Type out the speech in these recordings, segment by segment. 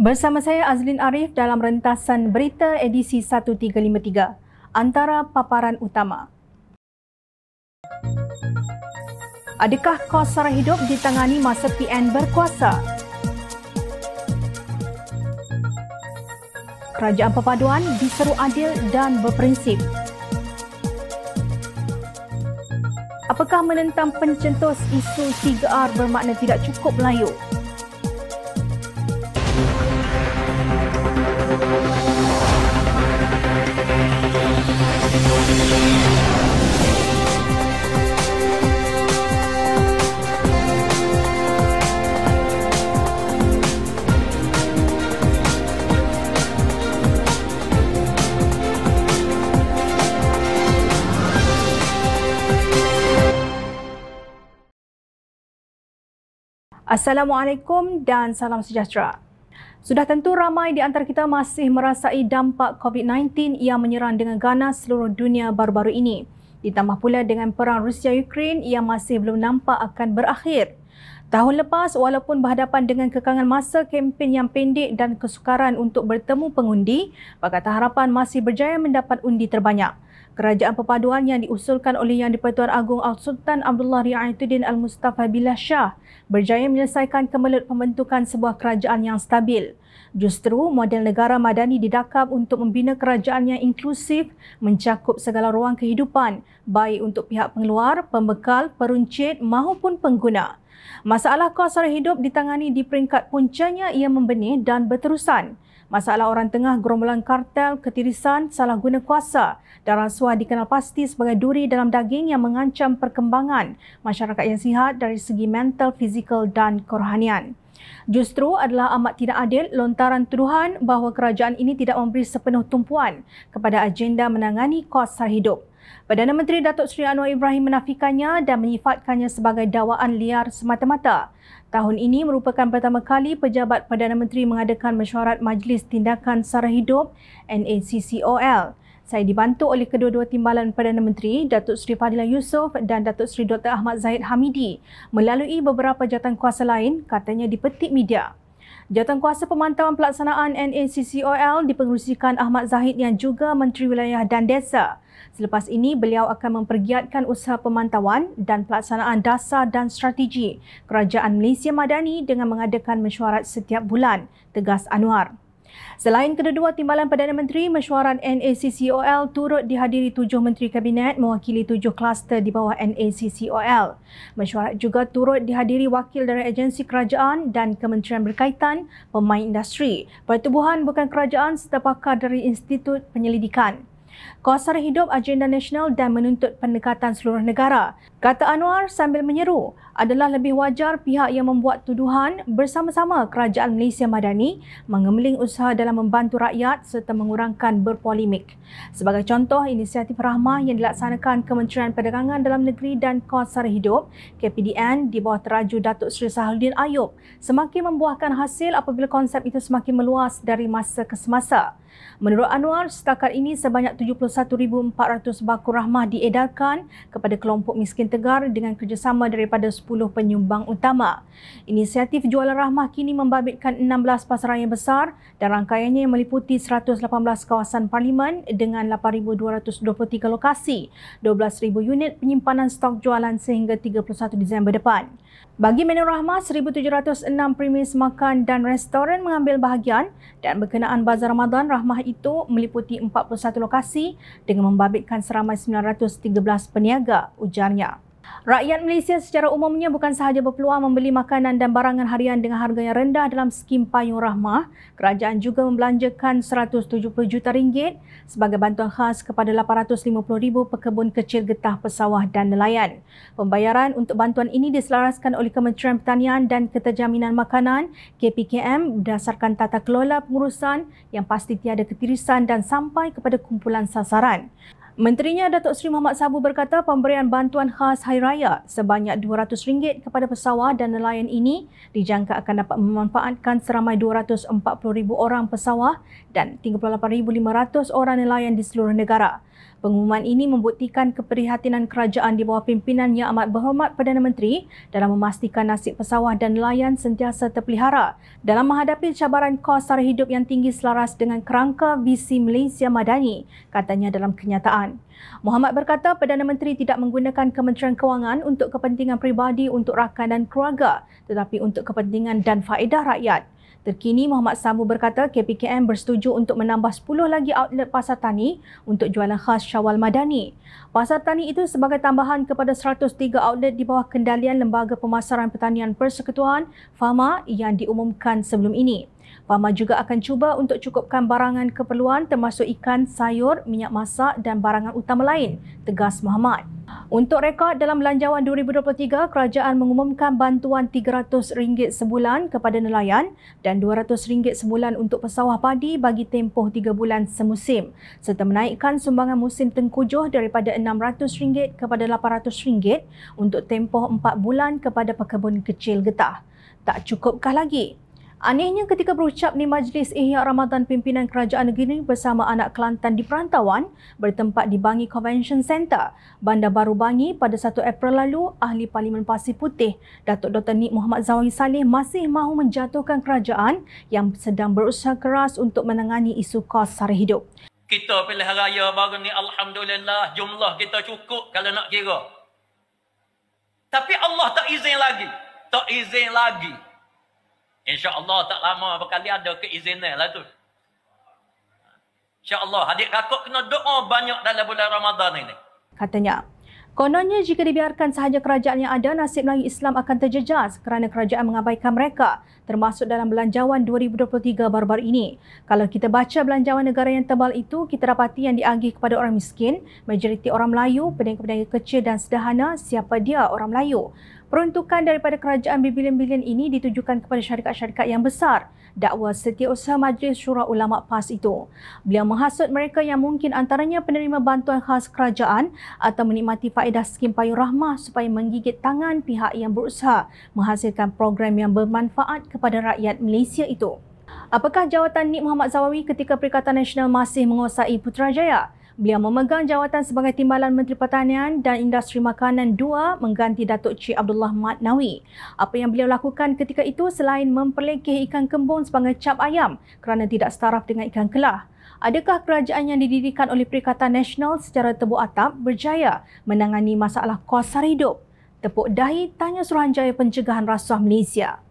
Bersama saya Azlin Arif dalam rentasan berita edisi 1353 antara paparan utama. Adakah kos sara hidup ditangani masa PN berkuasa? Kerajaan perpaduan diseru adil dan berprinsip. Apakah menentang pencetus isu 3R bermakna tidak cukup layu. Assalamualaikum dan salam sejahtera. Sudah tentu ramai di antara kita masih merasai dampak COVID-19 yang menyerang dengan ganas seluruh dunia baru-baru ini. Ditambah pula dengan perang Rusia-Ukraine yang masih belum nampak akan berakhir. Tahun lepas, walaupun berhadapan dengan kekangan masa kempen yang pendek dan kesukaran untuk bertemu pengundi, Pakatan Harapan masih berjaya mendapat undi terbanyak. Kerajaan perpaduan yang diusulkan oleh Yang Dipertuan pertuan Agong Al-Sultan Abdullah Ri'ayatuddin Al-Mustafa Billah Shah berjaya menyelesaikan kemelut pembentukan sebuah kerajaan yang stabil. Justru model negara madani didakap untuk membina kerajaan yang inklusif mencakup segala ruang kehidupan baik untuk pihak pengeluar, pembekal, peruncit maupun pengguna. Masalah kos hidup ditangani di peringkat puncanya ia membenih dan berterusan. Masalah orang tengah gerombolan kartel, ketirisan, salah guna kuasa dan rasuah dikenal pasti sebagai duri dalam daging yang mengancam perkembangan masyarakat yang sihat dari segi mental, fizikal dan kerohanian. Justru adalah amat tidak adil lontaran tuduhan bahawa kerajaan ini tidak memberi sepenuh tumpuan kepada agenda menangani kos sara hidup. Perdana Menteri Datuk Seri Anwar Ibrahim menafikannya dan menyifatkannya sebagai dakwaan liar semata-mata. Tahun ini merupakan pertama kali pejabat Perdana Menteri mengadakan mesyuarat Majlis Tindakan Sara Hidup NACCOL. Saya dibantu oleh kedua-dua timbalan Perdana Menteri, Datuk Seri Fadila Yusof dan Datuk Seri Dr. Ahmad Zahid Hamidi melalui beberapa jawatan kuasa lain katanya di petik media. Jawatankuasa Pemantauan Pelaksanaan NACCOL dipengerusikan Ahmad Zahid yang juga Menteri Wilayah dan Desa. Selepas ini, beliau akan mempergiatkan usaha pemantauan dan pelaksanaan dasar dan strategi Kerajaan Malaysia Madani dengan mengadakan mesyuarat setiap bulan, tegas Anwar. Selain kedua timbalan Perdana Menteri, mesyuarat NACCOL turut dihadiri tujuh menteri kabinet mewakili tujuh kluster di bawah NACCOL. Mesyuarat juga turut dihadiri wakil dari agensi kerajaan dan kementerian berkaitan, pemain industri, pertubuhan bukan kerajaan serta pakar dari Institut Penyelidikan. Kuasa hidup agenda nasional dan menuntut pendekatan seluruh negara Kata Anwar sambil menyeru, adalah lebih wajar pihak yang membuat tuduhan bersama-sama kerajaan Malaysia Madani mengemling usaha dalam membantu rakyat serta mengurangkan berpolemik. Sebagai contoh, inisiatif rahmah yang dilaksanakan Kementerian Perdagangan Dalam Negeri dan Kos Sara Hidup, KPDN di bawah teraju Datuk Seri Sahaluddin Ayub semakin membuahkan hasil apabila konsep itu semakin meluas dari masa ke semasa. Menurut Anwar, setakat ini sebanyak 71,400 baku rahmah diedarkan kepada kelompok miskin tegar dengan kerjasama daripada 10 penyumbang utama. Inisiatif Jualan Rahmah kini membabitkan 16 pasaraya besar dan rangkaiannya yang meliputi 118 kawasan parlimen dengan 8,223 lokasi, 12,000 unit penyimpanan stok jualan sehingga 31 Disember depan. Bagi Menu Rahmah, 1,706 premis makan dan restoran mengambil bahagian dan berkenaan Bazar Ramadan, Rahmah itu meliputi 41 lokasi dengan membabitkan seramai 913 peniaga ujarnya. Rakyat Malaysia secara umumnya bukan sahaja berpeluang membeli makanan dan barangan harian dengan harga yang rendah dalam skim payung rahmah. Kerajaan juga membelanjakan 170 juta ringgit sebagai bantuan khas kepada 850,000 pekebun kecil getah pesawah dan nelayan. Pembayaran untuk bantuan ini diselaraskan oleh Kementerian Pertanian dan Keterjaminan Makanan KPKM berdasarkan tata kelola pengurusan yang pasti tiada ketirisan dan sampai kepada kumpulan sasaran. Menterinya Datuk Seri Muhammad Sabu berkata pemberian bantuan khas Hari Raya sebanyak RM200 kepada pesawat dan nelayan ini dijangka akan dapat memanfaatkan seramai 240,000 orang pesawat dan 38,500 orang nelayan di seluruh negara. Pengumuman ini membuktikan keprihatinan kerajaan di bawah pimpinan Yang Amat Berhormat Perdana Menteri dalam memastikan nasib pesawah dan nelayan sentiasa terpelihara dalam menghadapi cabaran kos sara hidup yang tinggi selaras dengan kerangka visi Malaysia Madani, katanya dalam kenyataan. Muhammad berkata Perdana Menteri tidak menggunakan Kementerian Kewangan untuk kepentingan peribadi untuk rakan dan keluarga tetapi untuk kepentingan dan faedah rakyat. Terkini Muhammad Sambu berkata KPKM bersetuju untuk menambah 10 lagi outlet pasar tani untuk jualan khas Syawal Madani. Pasar tani itu sebagai tambahan kepada 103 outlet di bawah kendalian Lembaga Pemasaran Pertanian Persekutuan FAMA yang diumumkan sebelum ini. Pama juga akan cuba untuk cukupkan barangan keperluan termasuk ikan, sayur, minyak masak dan barangan utama lain, tegas Muhammad. Untuk rekod dalam belanjawan 2023, kerajaan mengumumkan bantuan RM300 sebulan kepada nelayan dan RM200 sebulan untuk pesawah padi bagi tempoh 3 bulan semusim serta menaikkan sumbangan musim tengkujuh daripada RM600 kepada RM800 untuk tempoh 4 bulan kepada pekebun kecil getah. Tak cukupkah lagi? Anehnya ketika berucap di Majlis Ihya Ramadan Pimpinan Kerajaan Negeri bersama anak Kelantan di Perantauan bertempat di Bangi Convention Center, Bandar Baru Bangi pada 1 April lalu, Ahli Parlimen Pasir Putih, Datuk Dr. Nik Muhammad Zawawi Saleh masih mahu menjatuhkan kerajaan yang sedang berusaha keras untuk menangani isu kos sara hidup. Kita pilih raya baru ni Alhamdulillah jumlah kita cukup kalau nak kira. Tapi Allah tak izin lagi. Tak izin lagi. InsyaAllah tak lama berkali ada keizinan lah tu. InsyaAllah adik kakak kena doa banyak dalam bulan Ramadan ini. Katanya, kononnya jika dibiarkan sahaja kerajaan yang ada, nasib Melayu Islam akan terjejas kerana kerajaan mengabaikan mereka termasuk dalam belanjawan 2023 barbar ini. Kalau kita baca belanjawan negara yang tebal itu, kita dapati yang dianggih kepada orang miskin, majoriti orang Melayu, peniaga-peniaga kecil dan sederhana, siapa dia orang Melayu. Peruntukan daripada kerajaan bilion-bilion ini ditujukan kepada syarikat-syarikat yang besar, dakwa setiausaha Majlis Syura Ulama PAS itu. Beliau menghasut mereka yang mungkin antaranya penerima bantuan khas kerajaan atau menikmati faedah skim payu rahmah supaya menggigit tangan pihak yang berusaha menghasilkan program yang bermanfaat kepada rakyat Malaysia itu. Apakah jawatan Nik Muhammad Zawawi ketika Perikatan Nasional masih menguasai Putrajaya? Beliau memegang jawatan sebagai Timbalan Menteri Pertanian dan Industri Makanan II mengganti Datuk Cik Abdullah Nawi. Apa yang beliau lakukan ketika itu selain memperlekeh ikan kembung sebagai cap ayam kerana tidak setaraf dengan ikan kelah. Adakah kerajaan yang didirikan oleh Perikatan Nasional secara tebu atap berjaya menangani masalah kos sara hidup? Tepuk dahi tanya Suruhanjaya Pencegahan Rasuah Malaysia.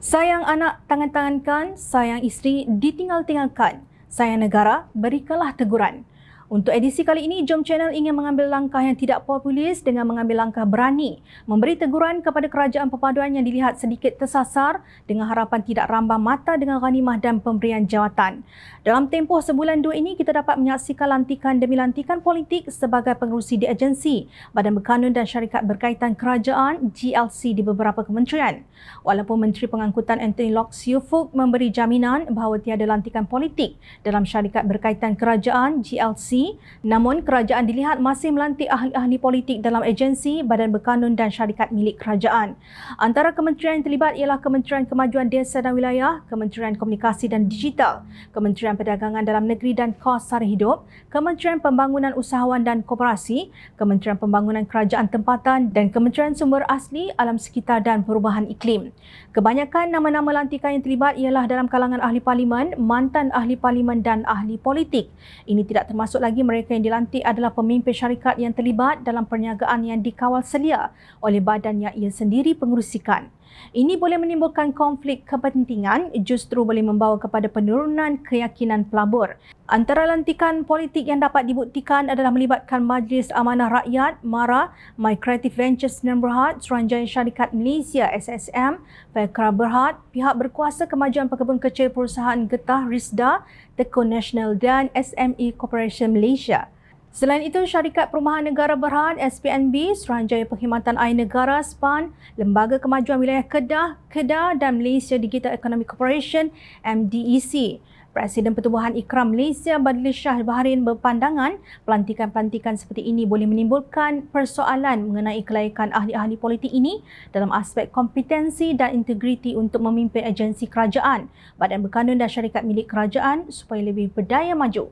Sayang anak tangan-tangankan, sayang isteri ditinggal-tinggalkan saya negara berikanlah teguran untuk edisi kali ini, Jom Channel ingin mengambil langkah yang tidak populis dengan mengambil langkah berani, memberi teguran kepada kerajaan perpaduan yang dilihat sedikit tersasar dengan harapan tidak rambah mata dengan ghanimah dan pemberian jawatan. Dalam tempoh sebulan dua ini, kita dapat menyaksikan lantikan demi lantikan politik sebagai pengurusi di agensi, badan berkanun dan syarikat berkaitan kerajaan GLC di beberapa kementerian. Walaupun Menteri Pengangkutan Anthony Lok Siu Fook memberi jaminan bahawa tiada lantikan politik dalam syarikat berkaitan kerajaan GLC namun kerajaan dilihat masih melantik ahli-ahli politik dalam agensi, badan berkanun dan syarikat milik kerajaan. Antara kementerian yang terlibat ialah Kementerian Kemajuan Desa dan Wilayah, Kementerian Komunikasi dan Digital, Kementerian Perdagangan Dalam Negeri dan Kos sari Hidup, Kementerian Pembangunan Usahawan dan Koperasi, Kementerian Pembangunan Kerajaan Tempatan dan Kementerian Sumber Asli, Alam Sekitar dan Perubahan Iklim. Kebanyakan nama-nama lantikan yang terlibat ialah dalam kalangan ahli parlimen, mantan ahli parlimen dan ahli politik. Ini tidak termasuk lagi lagi mereka yang dilantik adalah pemimpin syarikat yang terlibat dalam perniagaan yang dikawal selia oleh badan yang ia sendiri pengurusikan. Ini boleh menimbulkan konflik kepentingan justru boleh membawa kepada penurunan keyakinan pelabur. Antara lantikan politik yang dapat dibuktikan adalah melibatkan Majlis Amanah Rakyat, MARA, My Creative Ventures Sdn Bhd, Seranjaya Syarikat Malaysia, SSM, Fekra Berhad, pihak berkuasa kemajuan pekebun kecil perusahaan Getah, RISDA, Tekun National dan SME Corporation Malaysia. Selain itu, Syarikat Perumahan Negara Berhad SPNB, Seranjaya Perkhidmatan Air Negara SPAN, Lembaga Kemajuan Wilayah Kedah, Kedah dan Malaysia Digital Economic Corporation MDEC. Presiden Pertubuhan Ikram Malaysia Badli Shah Baharin berpandangan pelantikan-pelantikan seperti ini boleh menimbulkan persoalan mengenai kelayakan ahli-ahli politik ini dalam aspek kompetensi dan integriti untuk memimpin agensi kerajaan, badan berkanun dan syarikat milik kerajaan supaya lebih berdaya maju.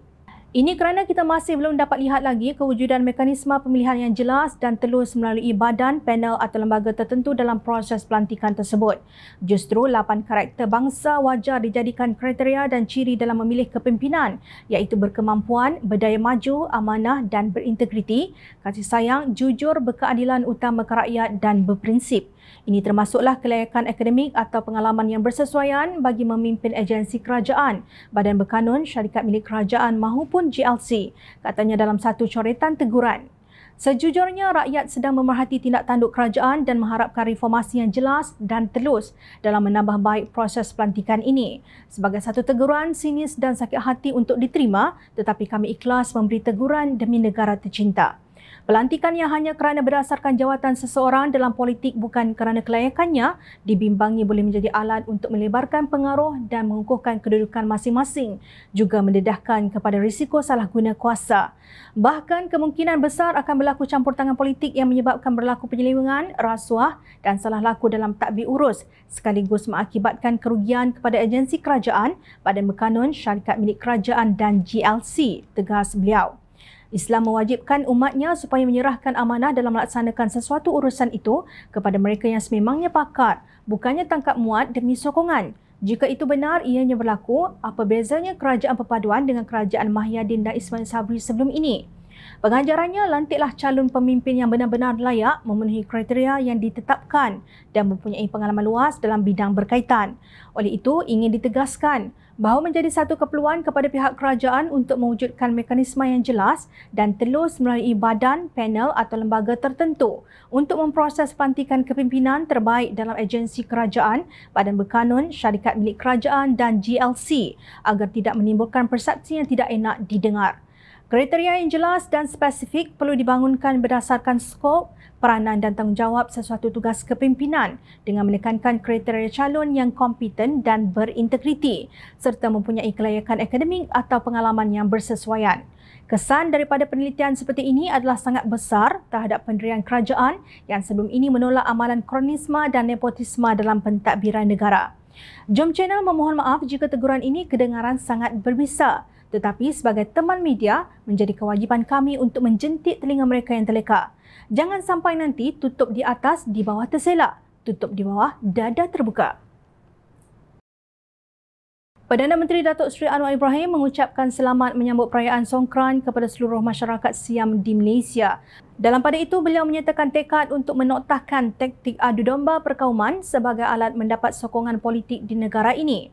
Ini kerana kita masih belum dapat lihat lagi kewujudan mekanisme pemilihan yang jelas dan telus melalui badan, panel atau lembaga tertentu dalam proses pelantikan tersebut. Justru, lapan karakter bangsa wajar dijadikan kriteria dan ciri dalam memilih kepimpinan iaitu berkemampuan, berdaya maju, amanah dan berintegriti, kasih sayang, jujur, berkeadilan utama kerakyat dan berprinsip. Ini termasuklah kelayakan akademik atau pengalaman yang bersesuaian bagi memimpin agensi kerajaan, badan berkanun, syarikat milik kerajaan maupun GLC, katanya dalam satu coretan teguran. Sejujurnya, rakyat sedang memerhati tindak tanduk kerajaan dan mengharapkan reformasi yang jelas dan telus dalam menambah baik proses pelantikan ini. Sebagai satu teguran, sinis dan sakit hati untuk diterima, tetapi kami ikhlas memberi teguran demi negara tercinta. Pelantikannya hanya kerana berdasarkan jawatan seseorang dalam politik bukan kerana kelayakannya dibimbangi boleh menjadi alat untuk melebarkan pengaruh dan mengukuhkan kedudukan masing-masing juga mendedahkan kepada risiko salah guna kuasa. Bahkan kemungkinan besar akan berlaku campur tangan politik yang menyebabkan berlaku penyelewengan, rasuah dan salah laku dalam takbir urus sekaligus mengakibatkan kerugian kepada agensi kerajaan, badan berkanun, syarikat milik kerajaan dan GLC, tegas beliau. Islam mewajibkan umatnya supaya menyerahkan amanah dalam melaksanakan sesuatu urusan itu kepada mereka yang sememangnya pakar, bukannya tangkap muat demi sokongan. Jika itu benar, ianya berlaku, apa bezanya kerajaan perpaduan dengan kerajaan Mahyadin dan Ismail Sabri sebelum ini? Pengajarannya lantiklah calon pemimpin yang benar-benar layak memenuhi kriteria yang ditetapkan dan mempunyai pengalaman luas dalam bidang berkaitan. Oleh itu, ingin ditegaskan bahawa menjadi satu keperluan kepada pihak kerajaan untuk mewujudkan mekanisme yang jelas dan telus melalui badan, panel atau lembaga tertentu untuk memproses pelantikan kepimpinan terbaik dalam agensi kerajaan, badan berkanun, syarikat milik kerajaan dan GLC agar tidak menimbulkan persepsi yang tidak enak didengar. Kriteria yang jelas dan spesifik perlu dibangunkan berdasarkan skop, peranan dan tanggungjawab sesuatu tugas kepimpinan dengan menekankan kriteria calon yang kompeten dan berintegriti serta mempunyai kelayakan akademik atau pengalaman yang bersesuaian. Kesan daripada penelitian seperti ini adalah sangat besar terhadap pendirian kerajaan yang sebelum ini menolak amalan kronisme dan nepotisme dalam pentadbiran negara. Jom Channel memohon maaf jika teguran ini kedengaran sangat berbisa tetapi sebagai teman media menjadi kewajipan kami untuk menjentik telinga mereka yang terleka. Jangan sampai nanti tutup di atas di bawah terselak, tutup di bawah dada terbuka. Perdana Menteri Datuk Seri Anwar Ibrahim mengucapkan selamat menyambut perayaan Songkran kepada seluruh masyarakat Siam di Malaysia. Dalam pada itu, beliau menyatakan tekad untuk menoktahkan taktik adu domba perkauman sebagai alat mendapat sokongan politik di negara ini.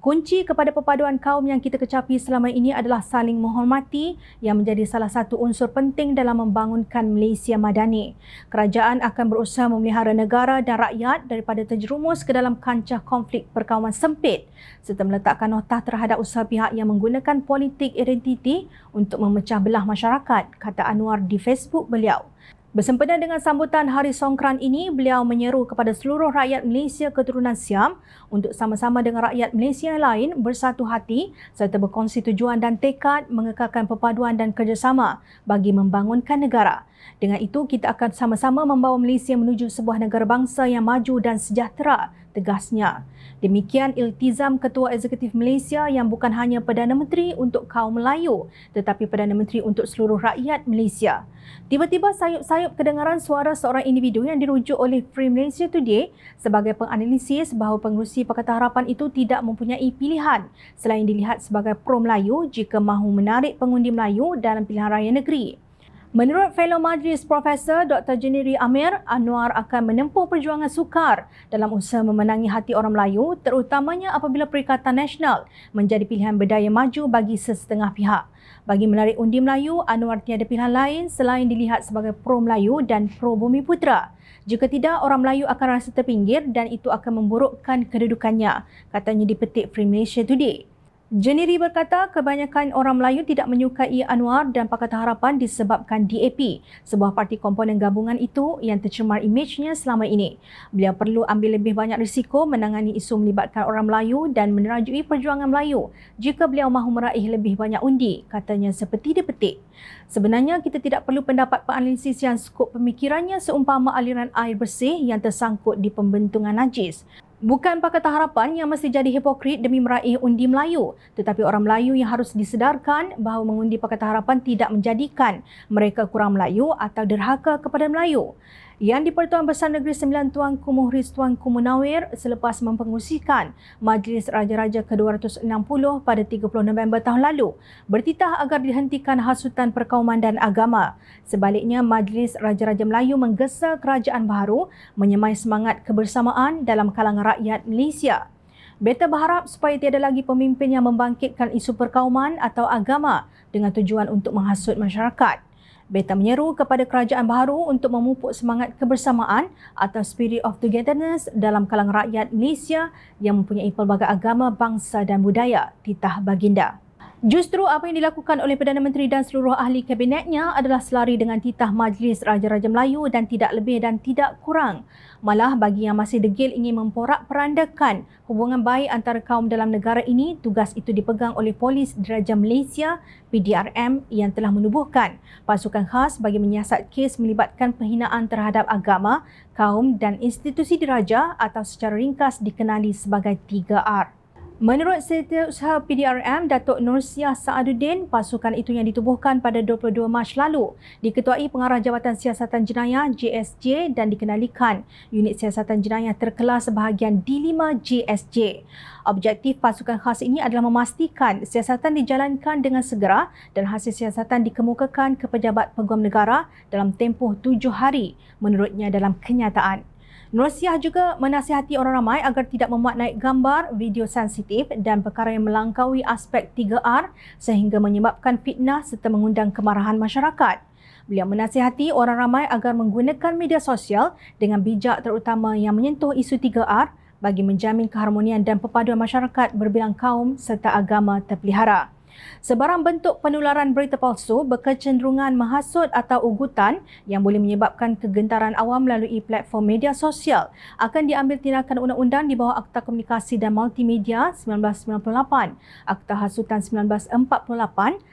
Kunci kepada perpaduan kaum yang kita kecapi selama ini adalah saling menghormati yang menjadi salah satu unsur penting dalam membangunkan Malaysia Madani. Kerajaan akan berusaha memelihara negara dan rakyat daripada terjerumus ke dalam kancah konflik perkawaman sempit serta meletakkan nota terhadap usaha pihak yang menggunakan politik identiti untuk memecah belah masyarakat, kata Anwar di Facebook beliau. Bersempena dengan sambutan Hari Songkran ini, beliau menyeru kepada seluruh rakyat Malaysia keturunan Siam untuk sama-sama dengan rakyat Malaysia lain bersatu hati serta berkongsi tujuan dan tekad mengekalkan perpaduan dan kerjasama bagi membangunkan negara. Dengan itu, kita akan sama-sama membawa Malaysia menuju sebuah negara bangsa yang maju dan sejahtera tegasnya. Demikian iltizam Ketua Eksekutif Malaysia yang bukan hanya Perdana Menteri untuk kaum Melayu tetapi Perdana Menteri untuk seluruh rakyat Malaysia. Tiba-tiba sayup-sayup kedengaran suara seorang individu yang dirujuk oleh Free Malaysia Today sebagai penganalisis bahawa pengurusi Pakatan Harapan itu tidak mempunyai pilihan selain dilihat sebagai pro-Melayu jika mahu menarik pengundi Melayu dalam pilihan raya negeri. Menurut Fellow Majlis Profesor Dr. Jeniri Amir, Anwar akan menempuh perjuangan sukar dalam usaha memenangi hati orang Melayu terutamanya apabila Perikatan Nasional menjadi pilihan berdaya maju bagi sesetengah pihak. Bagi menarik undi Melayu, Anwar tiada pilihan lain selain dilihat sebagai pro Melayu dan pro bumi putra. Jika tidak, orang Melayu akan rasa terpinggir dan itu akan memburukkan kedudukannya, katanya di Petik Free Malaysia Today. Jeniri berkata kebanyakan orang Melayu tidak menyukai Anwar dan Pakatan Harapan disebabkan DAP, sebuah parti komponen gabungan itu yang tercemar imejnya selama ini. Beliau perlu ambil lebih banyak risiko menangani isu melibatkan orang Melayu dan menerajui perjuangan Melayu jika beliau mahu meraih lebih banyak undi, katanya seperti dipetik. Sebenarnya kita tidak perlu pendapat penganalisis yang skop pemikirannya seumpama aliran air bersih yang tersangkut di pembentungan najis. Bukan Pakatan Harapan yang mesti jadi hipokrit demi meraih undi Melayu, tetapi orang Melayu yang harus disedarkan bahawa mengundi Pakatan Harapan tidak menjadikan mereka kurang Melayu atau derhaka kepada Melayu yang di-Pertuan Besar Negeri Sembilan Tuanku Muhriz Tuanku Munawir selepas mempengusikan Majlis Raja-Raja ke-260 pada 30 November tahun lalu bertitah agar dihentikan hasutan perkauman dan agama. Sebaliknya, Majlis Raja-Raja Melayu menggesa kerajaan baru menyemai semangat kebersamaan dalam kalangan rakyat Malaysia. Beta berharap supaya tiada lagi pemimpin yang membangkitkan isu perkauman atau agama dengan tujuan untuk menghasut masyarakat. Beta menyeru kepada kerajaan baharu untuk memupuk semangat kebersamaan atau spirit of togetherness dalam kalangan rakyat Malaysia yang mempunyai pelbagai agama, bangsa dan budaya, titah baginda. Justru apa yang dilakukan oleh Perdana Menteri dan seluruh ahli kabinetnya adalah selari dengan titah Majlis Raja-Raja Melayu dan tidak lebih dan tidak kurang. Malah bagi yang masih degil ingin memporak perandakan hubungan baik antara kaum dalam negara ini, tugas itu dipegang oleh Polis Diraja Malaysia, PDRM yang telah menubuhkan pasukan khas bagi menyiasat kes melibatkan penghinaan terhadap agama, kaum dan institusi diraja atau secara ringkas dikenali sebagai 3R. Menurut Setiausaha PDRM Datuk Nursiah Saaduddin, pasukan itu yang ditubuhkan pada 22 Mac lalu diketuai Pengarah Jabatan Siasatan Jenayah JSJ dan dikenalikan unit siasatan jenayah terkelas bahagian D5 JSJ. Objektif pasukan khas ini adalah memastikan siasatan dijalankan dengan segera dan hasil siasatan dikemukakan ke pejabat peguam negara dalam tempoh tujuh hari menurutnya dalam kenyataan. Nur Nursiah juga menasihati orang ramai agar tidak memuat naik gambar, video sensitif dan perkara yang melangkaui aspek 3R sehingga menyebabkan fitnah serta mengundang kemarahan masyarakat. Beliau menasihati orang ramai agar menggunakan media sosial dengan bijak terutama yang menyentuh isu 3R bagi menjamin keharmonian dan perpaduan masyarakat berbilang kaum serta agama terpelihara. Sebarang bentuk penularan berita palsu berkecenderungan menghasut atau ugutan yang boleh menyebabkan kegentaran awam melalui platform media sosial akan diambil tindakan undang-undang di bawah Akta Komunikasi dan Multimedia 1998, Akta Hasutan 1948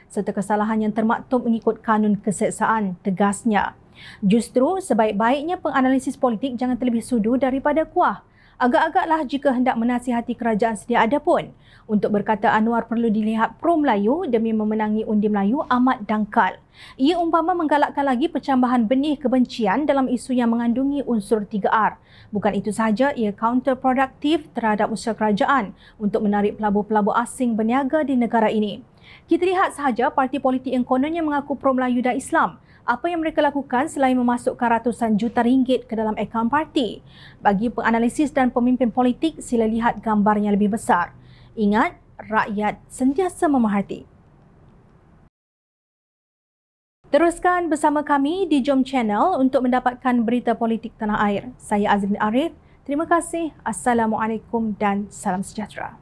serta kesalahan yang termaktub mengikut Kanun Keseksaan tegasnya. Justru sebaik-baiknya penganalisis politik jangan terlebih sudu daripada kuah agak-agaklah jika hendak menasihati kerajaan sedia ada pun. Untuk berkata Anwar perlu dilihat pro Melayu demi memenangi undi Melayu amat dangkal. Ia umpama menggalakkan lagi percambahan benih kebencian dalam isu yang mengandungi unsur 3R. Bukan itu sahaja, ia counterproductive terhadap usaha kerajaan untuk menarik pelabur-pelabur asing berniaga di negara ini. Kita lihat sahaja parti politik yang kononnya mengaku pro-Melayu dan Islam. Apa yang mereka lakukan selain memasukkan ratusan juta ringgit ke dalam akaun parti? Bagi penganalisis dan pemimpin politik, sila lihat gambarnya lebih besar. Ingat, rakyat sentiasa memahati. Teruskan bersama kami di Jom Channel untuk mendapatkan berita politik tanah air. Saya Azrin Arif. Terima kasih. Assalamualaikum dan salam sejahtera.